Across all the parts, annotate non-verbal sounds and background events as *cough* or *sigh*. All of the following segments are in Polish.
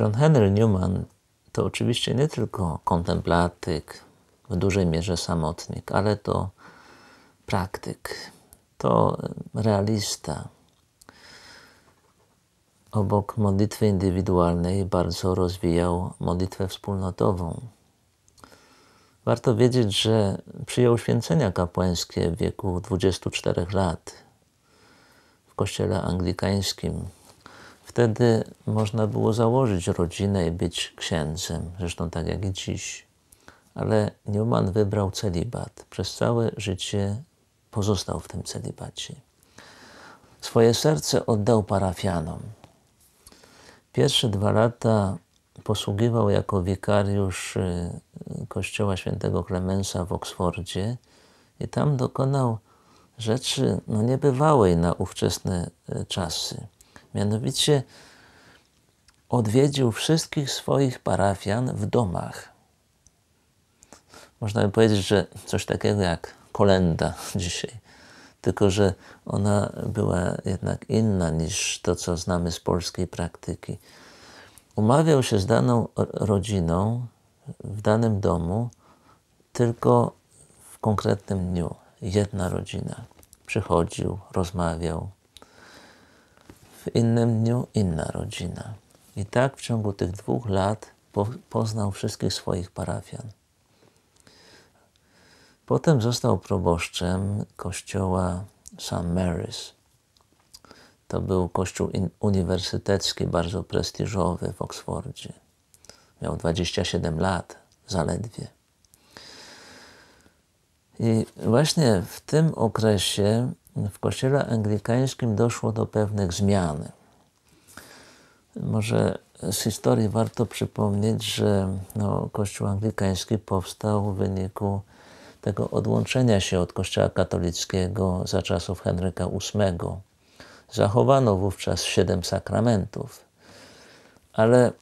John Henry Newman to oczywiście nie tylko kontemplatyk, w dużej mierze samotnik, ale to praktyk, to realista. Obok modlitwy indywidualnej bardzo rozwijał modlitwę wspólnotową. Warto wiedzieć, że przyjął święcenia kapłańskie w wieku 24 lat w kościele anglikańskim wtedy można było założyć rodzinę i być księdzem, zresztą tak jak i dziś. Ale Newman wybrał celibat. Przez całe życie pozostał w tym celibacie. Swoje serce oddał parafianom. Pierwsze dwa lata posługiwał jako wikariusz y, kościoła świętego Klemensa w Oksfordzie i tam dokonał rzeczy no, niebywałej na ówczesne y, czasy – Mianowicie odwiedził wszystkich swoich parafian w domach. Można by powiedzieć, że coś takiego jak kolenda *laughs* dzisiaj, tylko że ona była jednak inna niż to, co znamy z polskiej praktyki. Umawiał się z daną rodziną w danym domu tylko w konkretnym dniu. Jedna rodzina. Przychodził, rozmawiał, w innym dniu inna rodzina. I tak w ciągu tych dwóch lat poznał wszystkich swoich parafian. Potem został proboszczem kościoła St. Mary's. To był kościół uniwersytecki, bardzo prestiżowy w Oksfordzie. Miał 27 lat zaledwie. I właśnie w tym okresie w kościele anglikańskim doszło do pewnych zmian. Może z historii warto przypomnieć, że no, Kościół anglikański powstał w wyniku tego odłączenia się od Kościoła katolickiego za czasów Henryka VIII. Zachowano wówczas siedem sakramentów, ale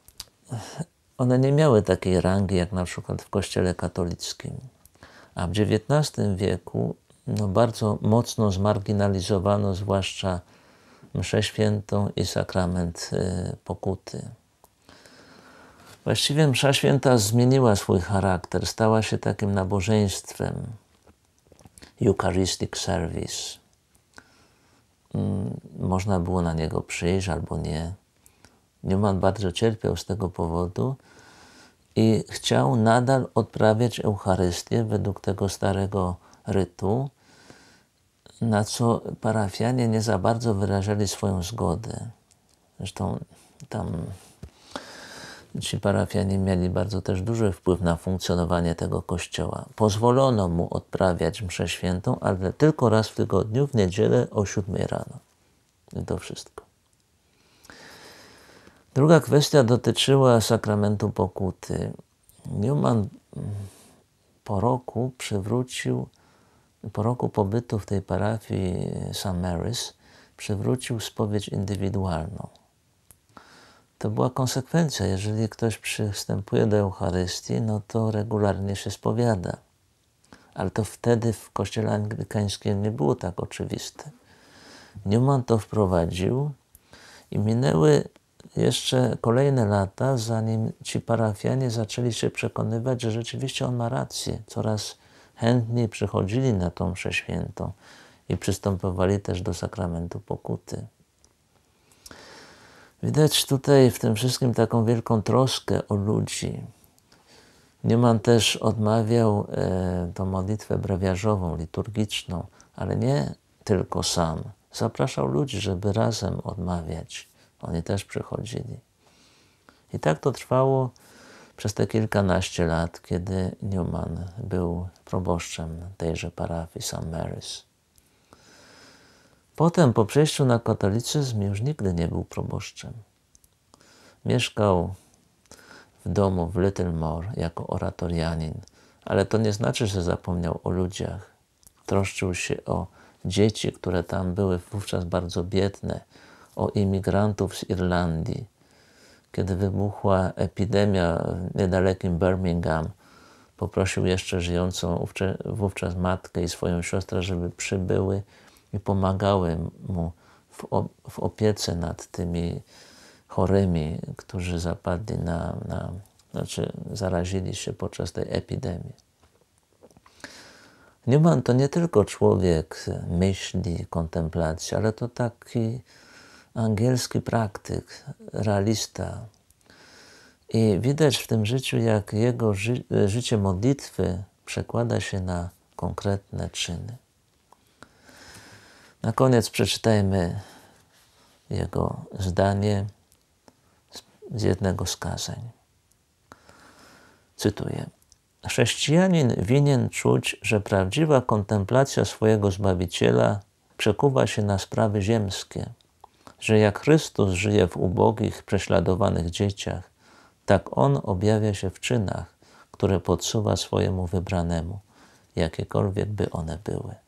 one nie miały takiej rangi jak na przykład w Kościele katolickim. A w XIX wieku no, bardzo mocno zmarginalizowano, zwłaszcza mszę świętą i sakrament y, pokuty. Właściwie msza święta zmieniła swój charakter, stała się takim nabożeństwem, Eucharistic Service. Mm, można było na niego przyjść albo nie. Newman bardzo cierpiał z tego powodu i chciał nadal odprawiać Eucharystię według tego starego rytu, na co parafianie nie za bardzo wyrażali swoją zgodę. Zresztą tam ci parafianie mieli bardzo też duży wpływ na funkcjonowanie tego kościoła. Pozwolono mu odprawiać mszę świętą, ale tylko raz w tygodniu, w niedzielę o 7 rano. I to wszystko. Druga kwestia dotyczyła sakramentu pokuty. Newman po roku przywrócił po roku pobytu w tej parafii St. Mary's przywrócił spowiedź indywidualną. To była konsekwencja. Jeżeli ktoś przystępuje do Eucharystii, no to regularnie się spowiada. Ale to wtedy w kościele anglikańskim nie było tak oczywiste. Newman to wprowadził i minęły jeszcze kolejne lata, zanim ci parafianie zaczęli się przekonywać, że rzeczywiście on ma rację. Coraz Chętnie przychodzili na tą mszę świętą i przystępowali też do sakramentu pokuty. Widać tutaj w tym wszystkim taką wielką troskę o ludzi. Nieman też odmawiał e, tą modlitwę brewiarzową, liturgiczną, ale nie tylko sam. Zapraszał ludzi, żeby razem odmawiać. Oni też przychodzili. I tak to trwało przez te kilkanaście lat, kiedy Newman był proboszczem tejże parafii St. Mary's. Potem po przejściu na katolicyzm już nigdy nie był proboszczem. Mieszkał w domu w Littlemore jako oratorianin, ale to nie znaczy, że zapomniał o ludziach. Troszczył się o dzieci, które tam były wówczas bardzo biedne, o imigrantów z Irlandii, kiedy wybuchła epidemia w niedalekim Birmingham, poprosił jeszcze żyjącą wówczas matkę i swoją siostrę, żeby przybyły i pomagały mu w opiece nad tymi chorymi, którzy zapadli na, na znaczy zarazili się podczas tej epidemii. Newman to nie tylko człowiek myśli, kontemplacji, ale to taki angielski praktyk, realista. I widać w tym życiu, jak jego ży e, życie modlitwy przekłada się na konkretne czyny. Na koniec przeczytajmy jego zdanie z jednego z kazań. Cytuję. Chrześcijanin winien czuć, że prawdziwa kontemplacja swojego Zbawiciela przekuwa się na sprawy ziemskie – że jak Chrystus żyje w ubogich, prześladowanych dzieciach, tak On objawia się w czynach, które podsuwa swojemu wybranemu, jakiekolwiek by one były.